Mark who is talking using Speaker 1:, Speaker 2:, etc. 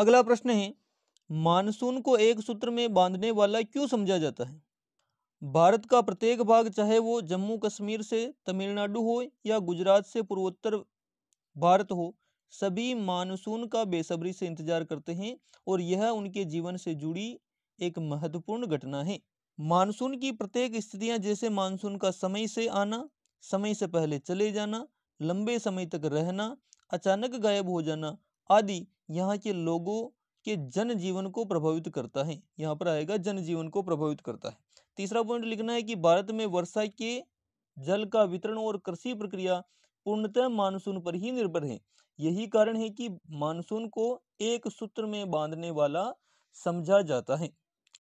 Speaker 1: अगला प्रश्न है मानसून को एक सूत्र में बांधने वाला क्यों समझा जाता है भारत का प्रत्येक भाग चाहे वो जम्मू कश्मीर से तमिलनाडु हो या गुजरात से पूर्वोत्तर भारत हो सभी मानसून का बेसब्री से इंतजार करते हैं और यह उनके जीवन से जुड़ी एक महत्वपूर्ण घटना है मानसून की प्रत्येक स्थितियां जैसे मानसून का समय से आना समय से पहले चले जाना लंबे समय तक रहना अचानक गायब हो जाना आदि यहाँ के लोगों के जनजीवन को प्रभावित करता है यहाँ पर आएगा जनजीवन को प्रभावित करता है तीसरा पॉइंट लिखना है कि भारत में वर्षा के जल का वितरण और कृषि प्रक्रिया पूर्णतः मानसून पर ही निर्भर है यही कारण है कि मानसून को एक सूत्र में बांधने वाला समझा जाता है